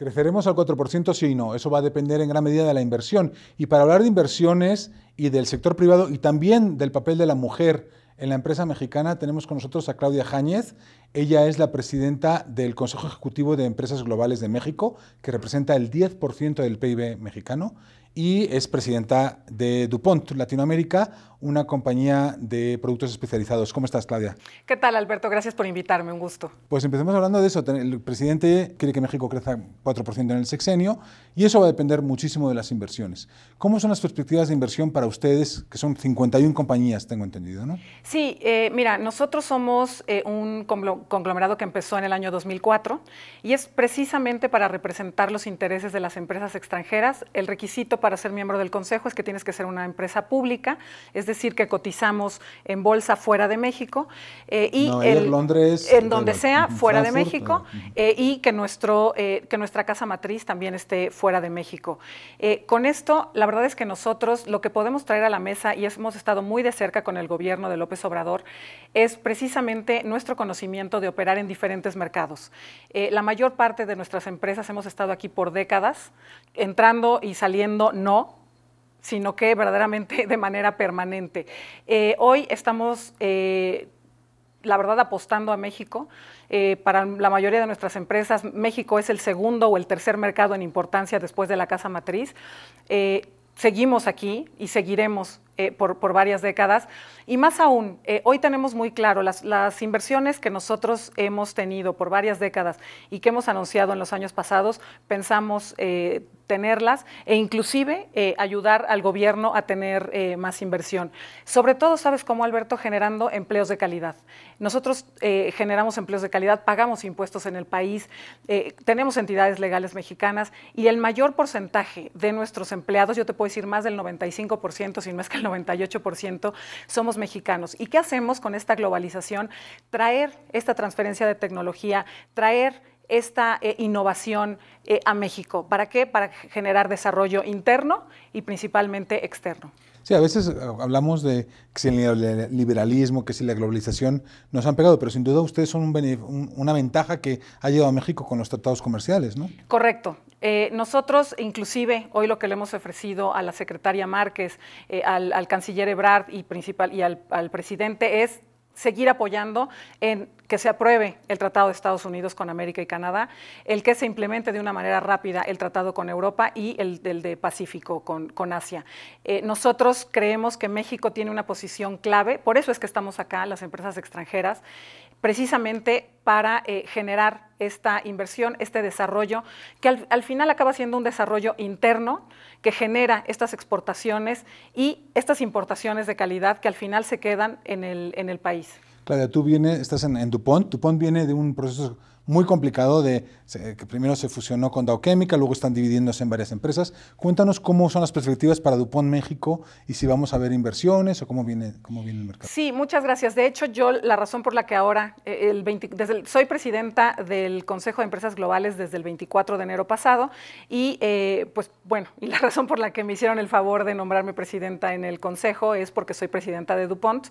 Creceremos al 4% sí y no. Eso va a depender en gran medida de la inversión. Y para hablar de inversiones y del sector privado y también del papel de la mujer en la empresa mexicana, tenemos con nosotros a Claudia Jáñez. Ella es la presidenta del Consejo Ejecutivo de Empresas Globales de México, que representa el 10% del PIB mexicano, y es presidenta de DuPont Latinoamérica, una compañía de productos especializados. ¿Cómo estás, Claudia? ¿Qué tal, Alberto? Gracias por invitarme, un gusto. Pues empecemos hablando de eso. El presidente quiere que México crezca 4% en el sexenio y eso va a depender muchísimo de las inversiones. ¿Cómo son las perspectivas de inversión para ustedes, que son 51 compañías, tengo entendido, no? Sí, eh, mira, nosotros somos eh, un un conglomerado que empezó en el año 2004 y es precisamente para representar los intereses de las empresas extranjeras. El requisito para ser miembro del Consejo es que tienes que ser una empresa pública, es decir, que cotizamos en bolsa fuera de México eh, y Londres, en donde sea fuera de México eh, y que, nuestro, eh, que nuestra casa matriz también esté fuera de México. con esto, la verdad es que nosotros lo que podemos traer a la mesa y hemos estado muy de cerca con el gobierno de López Obrador es precisamente nuestro conocimiento de operar en diferentes mercados. Eh, la mayor parte de nuestras empresas hemos estado aquí por décadas, entrando y saliendo no, sino que verdaderamente de manera permanente. Eh, hoy estamos, eh, la verdad, apostando a México. para la mayoría de nuestras empresas, México es el segundo o el tercer mercado en importancia después de la casa matriz. seguimos aquí y seguiremos eh, por, varias décadas. Y más aún, eh, hoy tenemos muy claro las, inversiones que nosotros hemos tenido por varias décadas y que hemos anunciado en los años pasados, pensamos eh, tenerlas e inclusive ayudar al gobierno a tener más inversión. Sobre todo, ¿sabes cómo, Alberto? Generando empleos de calidad. Nosotros generamos empleos de calidad, pagamos impuestos en el país, tenemos entidades legales mexicanas y el mayor porcentaje de nuestros empleados, yo te puedo decir más del 95%, si no es que 98% somos mexicanos. ¿Y qué hacemos con esta globalización? Traer esta transferencia de tecnología, traer esta eh, innovación eh, a México. ¿Para qué? Para generar desarrollo interno y principalmente externo. Sí, a veces eh, hablamos de que si el liberalismo, que si la globalización nos han pegado, pero sin duda ustedes son una ventaja que ha llevado a México con los tratados comerciales, ¿no? Correcto. Eh, nosotros, inclusive, hoy lo que le hemos ofrecido a la secretaria Márquez, eh, al, canciller Ebrard y, principal, y al presidente es seguir apoyando en que se apruebe el Tratado de Estados Unidos con América y Canadá, el que se implemente de una manera rápida el Tratado con Europa y el del de Pacífico con, Asia. Eh, nosotros creemos que México tiene una posición clave, por eso es que estamos acá, las empresas extranjeras, precisamente para eh, generar esta inversión, este desarrollo, que al, final acaba siendo un desarrollo interno que genera estas exportaciones y estas importaciones de calidad que al final se quedan en el, en el país. Claudia, tú vienes, estás en, en DuPont. DuPont viene de un proceso muy complicado de que primero se fusionó con Dow Chemical, luego están dividiéndose en varias empresas. Cuéntanos cómo son las perspectivas para DuPont México y si vamos a ver inversiones o cómo viene, cómo viene el mercado. Sí, muchas gracias. De hecho, yo la razón por la que ahora, eh, el soy presidenta del Consejo de Empresas Globales desde el 24 de enero pasado y eh, pues bueno, y la razón por la que me hicieron el favor de nombrarme presidenta en el Consejo es porque soy presidenta de DuPont.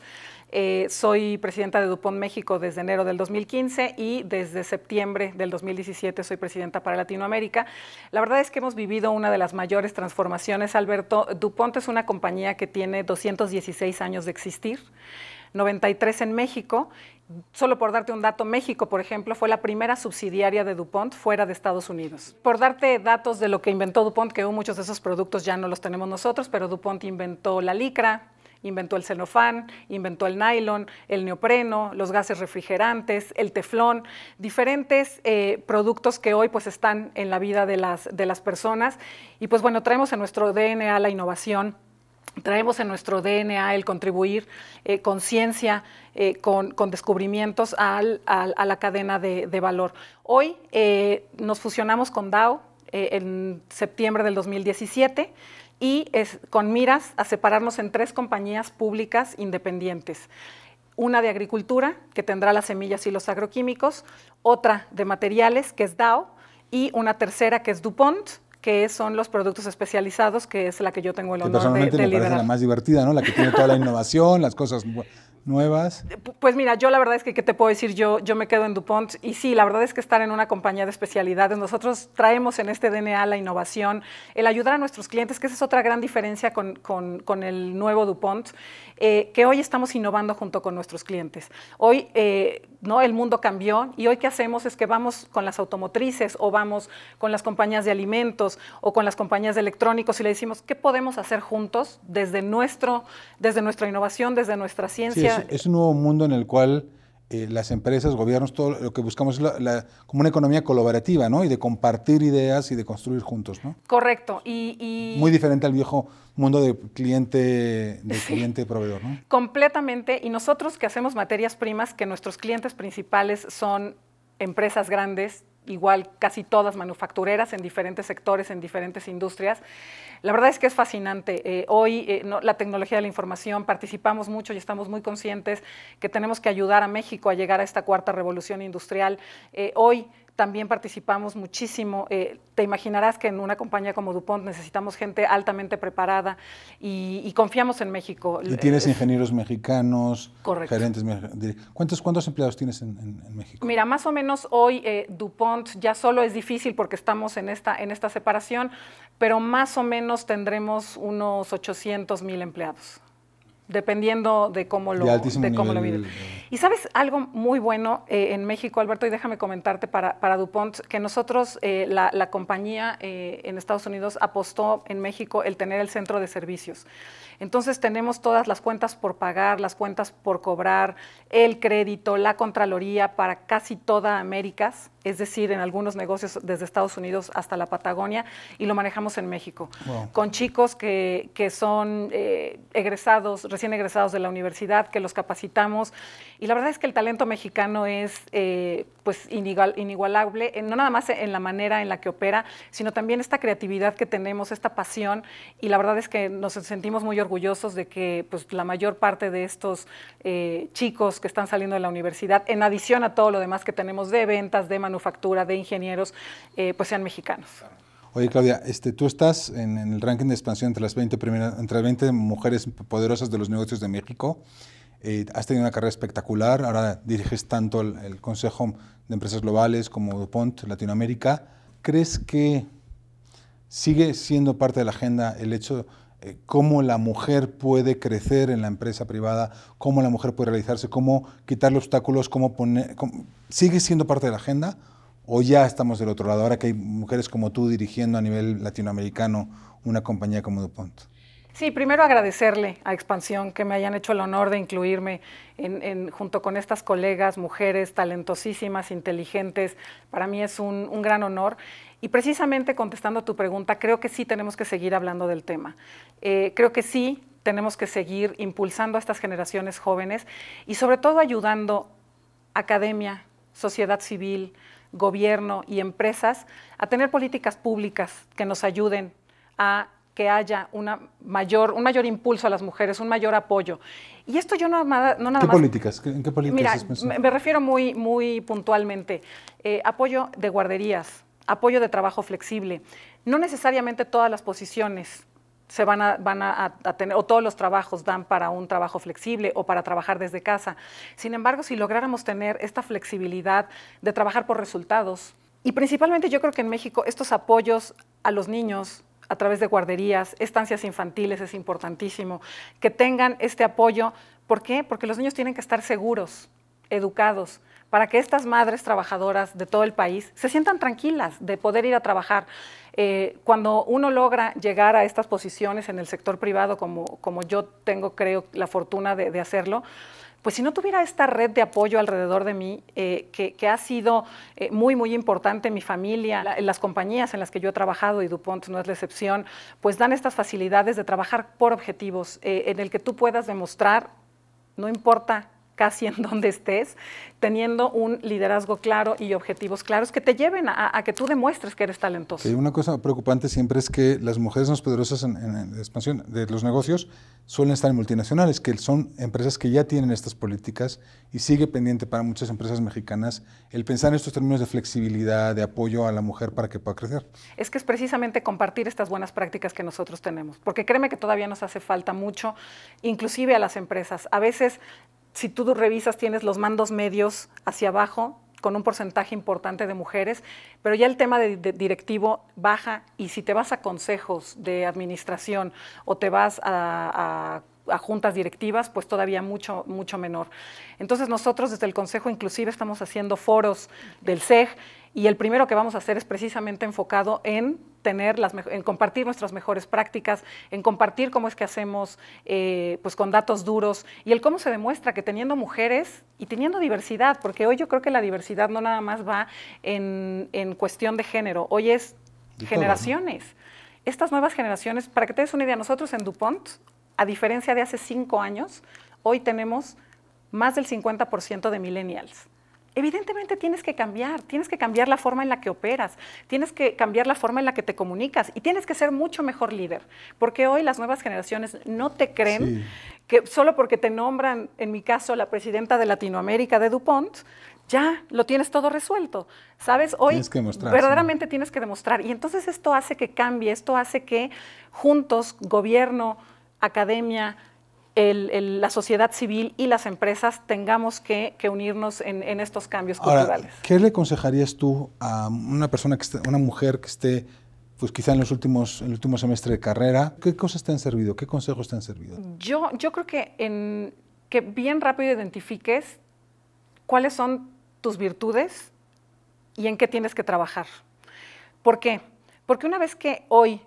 Eh, soy presidenta de DuPont México desde enero del 2015 y desde septiembre septiembre del 2017 soy presidenta para Latinoamérica. La verdad es que hemos vivido una de las mayores transformaciones, Alberto. DuPont es una compañía que tiene 216 años de existir. 93 en México. Solo por darte un dato, México, por ejemplo, fue la primera subsidiaria de DuPont fuera de Estados Unidos. Por darte datos de lo que inventó DuPont, que muchos de esos productos ya no los tenemos nosotros, pero DuPont inventó la licra, Inventó el celofán, inventó el nylon, el neopreno, los gases refrigerantes, el teflón, diferentes eh, productos que hoy pues están en la vida de las, de las personas. Y pues bueno, traemos en nuestro DNA la innovación traemos en nuestro DNA el contribuir eh, con ciencia, eh, con, descubrimientos a la cadena de, valor. Hoy nos fusionamos con DAO en septiembre del 2017 y es, con miras a separarnos en tres compañías públicas independientes. Una de agricultura, que tendrá las semillas y los agroquímicos, otra de materiales, que es DAO, y una tercera que es DuPont, que son los productos especializados, que es la que yo tengo el honor de, me Parece la más divertida, ¿no? La que tiene toda la innovación, las cosas nuevas. Eh, pues mira, yo la verdad es que, ¿qué te puedo decir? Yo, yo me quedo en DuPont y sí, la verdad es que estar en una compañía de especialidades, nosotros traemos en este DNA la innovación, el ayudar a nuestros clientes, que esa es otra gran diferencia con, el nuevo DuPont, eh, que hoy estamos innovando junto con nuestros clientes. Hoy eh, ¿no? el mundo cambió y hoy qué hacemos es que vamos con las automotrices o vamos con las compañías de alimentos, o con las compañías de electrónicos y le decimos qué podemos hacer juntos desde, nuestro, desde nuestra innovación, desde nuestra ciencia. es, un nuevo mundo en el cual eh, las empresas, gobiernos, todo lo que buscamos es como una economía colaborativa, ¿no? Y de compartir ideas y de construir juntos, ¿no? Correcto. Y, Muy diferente al viejo mundo de cliente, cliente proveedor, ¿no? Completamente. Y nosotros que hacemos materias primas, que nuestros clientes principales son empresas grandes, igual casi todas manufactureras en diferentes sectores, en diferentes industrias. La verdad es que es fascinante. Eh, hoy eh, la tecnología de la información, participamos mucho y estamos muy conscientes que tenemos que ayudar a México a llegar a esta cuarta revolución industrial. Eh, hoy también participamos muchísimo. Eh, te imaginarás que en una compañía como DuPont necesitamos gente altamente preparada y, confiamos en México. Y tienes eh, ingenieros mexicanos, Correcto. gerentes ¿Cuántos, ¿Cuántos empleados tienes en, México? Mira, más o menos hoy eh, DuPont ya solo es difícil porque estamos en esta, en esta separación, pero más o menos tendremos unos 800 mil empleados dependiendo de cómo lo, de, cómo lo Y sabes algo muy bueno eh, en México, Alberto, y déjame comentarte para, para DuPont, que nosotros, eh, la, la, compañía eh, en Estados Unidos apostó en México el tener el centro de servicios. Entonces tenemos todas las cuentas por pagar, las cuentas por cobrar, el crédito, la Contraloría para casi toda Américas, es decir, en algunos negocios desde Estados Unidos hasta la Patagonia, y lo manejamos en México, con chicos que, son eh, egresados, recién egresados de la universidad, que los capacitamos. Y la verdad es que el talento mexicano es eh, pues inigualable, no nada más en la manera en la que opera, sino también esta creatividad que tenemos, esta pasión, y la verdad es que nos sentimos muy orgullosos orgullosos de que pues, la mayor parte de estos eh, chicos que están saliendo de la universidad, en adición a todo lo demás que tenemos de ventas, de manufactura, de ingenieros, eh, pues sean mexicanos. Oye, Claudia, este, tú estás en, el ranking de expansión entre las 20, primeras, entre 20 mujeres poderosas de los negocios de México. Eh, has tenido una carrera espectacular. Ahora diriges tanto el, el Consejo de Empresas Globales como DuPont Latinoamérica. ¿Crees que sigue siendo parte de la agenda el hecho eh, cómo la mujer puede crecer en la empresa privada, cómo la mujer puede realizarse, cómo quitarle obstáculos, ¿Sigue siendo parte de la agenda o ya estamos del otro lado, ahora que hay mujeres como tú dirigiendo a nivel latinoamericano una compañía como DuPont? Sí, primero agradecerle a Expansión que me hayan hecho el honor de incluirme en, junto con estas colegas, mujeres talentosísimas, inteligentes. Para mí es un, gran honor. Y precisamente contestando a tu pregunta, creo que sí tenemos que seguir hablando del tema. Eh, creo que sí tenemos que seguir impulsando a estas generaciones jóvenes y sobre todo ayudando academia, sociedad civil, gobierno y empresas a tener políticas públicas que nos ayuden a que haya una mayor, un mayor impulso a las mujeres, un mayor apoyo. Y esto yo no, no nada Políticas? ¿En qué políticas? Mira, me, refiero muy, muy puntualmente. Eh, apoyo de guarderías, apoyo de trabajo flexible. No necesariamente todas las posiciones se van, a, van a, tener, o todos los trabajos dan para un trabajo flexible o para trabajar desde casa. Sin embargo, si lográramos tener esta flexibilidad de trabajar por resultados, y principalmente yo creo que en México estos apoyos a los niños, a través de guarderías, estancias infantiles es importantísimo, que tengan este apoyo. ¿Por qué? Porque los niños tienen que estar seguros, educados, para que estas madres trabajadoras de todo el país se sientan tranquilas de poder ir a trabajar. Eh, cuando uno logra llegar a estas posiciones en el sector privado, como, como yo tengo, creo, la fortuna de, de hacerlo, pues si no tuviera esta red de apoyo alrededor de mí, eh, que, ha sido eh, muy, muy importante, mi familia, en las compañías en las que yo he trabajado, y DuPont no es la excepción, pues dan estas facilidades de trabajar por objetivos, eh, en el que tú puedas demostrar, no importa casi en donde estés, teniendo un liderazgo claro y objetivos claros que te lleven a, que tú demuestres que eres talentoso. Sí, una cosa preocupante siempre es que las mujeres más poderosas en, la expansión de los negocios suelen estar en multinacionales, que son empresas que ya tienen estas políticas y sigue pendiente para muchas empresas mexicanas el pensar en estos términos de flexibilidad, de apoyo a la mujer para que pueda crecer. Es que es precisamente compartir estas buenas prácticas que nosotros tenemos, porque créeme que todavía nos hace falta mucho, inclusive a las empresas. A veces si tú revisas, tienes los mandos medios hacia abajo, con un porcentaje importante de mujeres, pero ya el tema de, directivo baja y si te vas a consejos de administración o te vas a a juntas directivas, pues todavía mucho, mucho menor. Entonces nosotros desde el Consejo inclusive estamos haciendo foros del CEG y el primero que vamos a hacer es precisamente enfocado en tener las en compartir nuestras mejores prácticas, en compartir cómo es que hacemos eh, pues con datos duros y el cómo se demuestra que teniendo mujeres y teniendo diversidad, porque hoy yo creo que la diversidad no nada más va en, en cuestión de género, hoy es generaciones. Estas nuevas generaciones, para que te des una idea, nosotros en DuPont a diferencia de hace cinco años, hoy tenemos más del 50% de millennials. Evidentemente tienes que cambiar, tienes que cambiar la forma en la que operas, tienes que cambiar la forma en la que te comunicas y tienes que ser mucho mejor líder, porque hoy las nuevas generaciones no te creen que solo porque te nombran, en mi caso, la presidenta de Latinoamérica de DuPont, ya lo tienes todo resuelto. ¿Sabes? Hoy verdaderamente tienes que demostrar. Y entonces esto hace que cambie, esto hace que juntos, gobierno, academia, la sociedad civil y las empresas tengamos que, unirnos en, estos cambios Ahora, culturales. ¿Qué le aconsejarías tú a una persona, que esté, una mujer que esté, pues quizá en los últimos, el último semestre de carrera? ¿Qué cosas te han servido? ¿Qué consejos te han servido? Yo, yo creo que, en, que bien rápido identifiques cuáles son tus virtudes y en qué tienes que trabajar. ¿Por qué? Porque una vez que hoy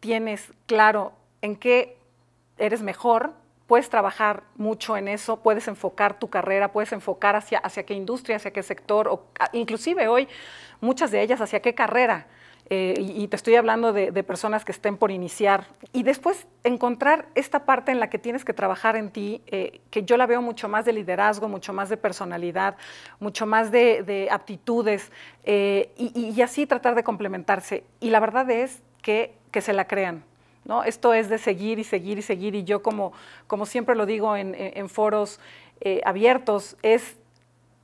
tienes claro en qué eres mejor, puedes trabajar mucho en eso, puedes enfocar tu carrera, puedes enfocar hacia, hacia qué industria, hacia qué sector, o inclusive hoy muchas de ellas hacia qué carrera. Eh, y, te estoy hablando de, personas que estén por iniciar. Y después encontrar esta parte en la que tienes que trabajar en ti, eh, que yo la veo mucho más de liderazgo, mucho más de personalidad, mucho más de, aptitudes, eh, y, así tratar de complementarse. Y la verdad es que se la crean, ¿no? Esto es de seguir y seguir y seguir y yo como, como siempre lo digo en, foros eh, abiertos, es,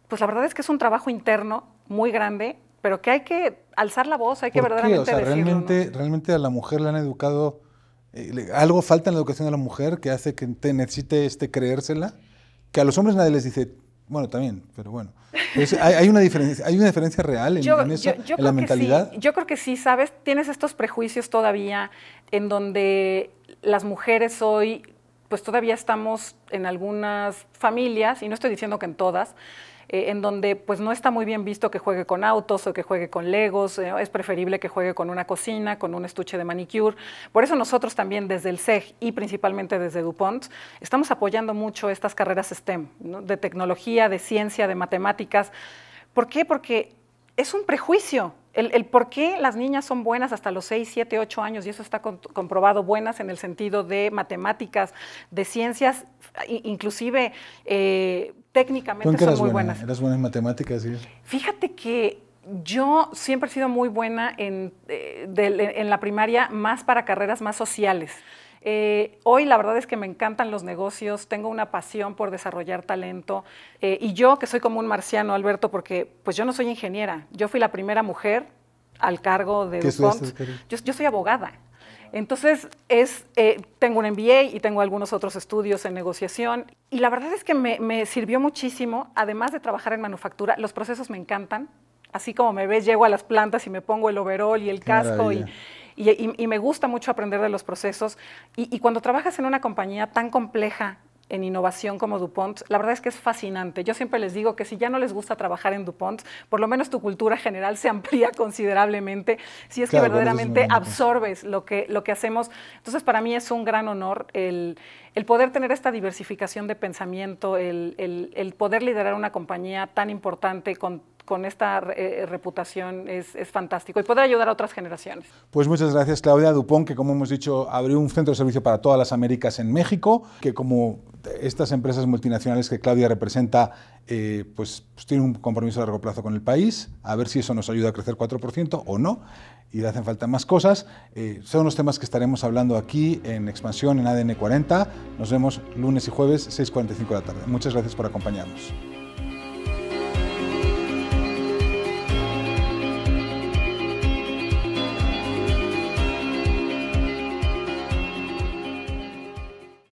pues la verdad es que es un trabajo interno muy grande, pero que hay que alzar la voz, hay que verdaderamente Realmente, a la mujer le han educado, eh, algo falta en la educación de la mujer que hace que necesite este creérsela, que a los hombres nadie les dice, bueno, también, pero bueno hay, una diferencia, hay una diferencia real en, la mentalidad. yo creo que sí, ¿sabes? Tienes estos prejuicios todavía en donde las mujeres hoy, pues todavía estamos en algunas familias, y no estoy diciendo que en todas, eh, en donde pues no está muy bien visto que juegue con autos o que juegue con legos, eh, es preferible que juegue con una cocina, con un estuche de manicure. Por eso nosotros también desde el CEG y principalmente desde DuPont estamos apoyando mucho estas carreras STEM, de tecnología, de ciencia, de matemáticas. ¿Por qué? Porque es un prejuicio el, por qué las niñas son buenas hasta los 6, 7, 8 años, y eso está comprobado, buenas en el sentido de matemáticas, de ciencias, inclusive eh, técnicamente son muy buenas. ¿Eras buena en matemáticas? ¿sí? Fíjate que yo siempre he sido muy buena en, eh, en la primaria, más para carreras más sociales. Eh, hoy la verdad es que me encantan los negocios, tengo una pasión por desarrollar talento eh, y yo que soy como un marciano, Alberto, porque pues yo no soy ingeniera, yo fui la primera mujer al cargo de DuPont. Yo, yo soy abogada. Entonces, es, eh, tengo un MBA y tengo algunos otros estudios en negociación. Y la verdad es que me, sirvió muchísimo, además de trabajar en manufactura, los procesos me encantan. Así como me ves, llego a las plantas y me pongo el overol y el casco y y, me gusta mucho aprender de los procesos. Y, cuando trabajas en una compañía tan compleja en innovación como DuPont, la verdad es que es fascinante. Yo siempre les digo que si ya no les gusta trabajar en DuPont, por lo menos tu cultura general se amplía considerablemente, si es que verdaderamente absorbes lo que, lo que hacemos. Entonces, para mí es un gran honor el, poder tener esta diversificación de pensamiento, el, el poder liderar una compañía tan importante con con esta eh, eh, reputación es, fantástico y puede ayudar a otras generaciones. Pues muchas gracias Claudia Dupont, que como hemos dicho abrió un centro de servicio para todas las Américas en México, que como estas empresas multinacionales que Claudia representa, eh, pues, pues tiene un compromiso a largo plazo con el país, a ver si eso nos ayuda a crecer 4% o no y le hacen falta más cosas. son los temas que estaremos hablando aquí en Expansión, en ADN 40. Nos vemos lunes y jueves, 6.45 de la tarde. Muchas gracias por acompañarnos.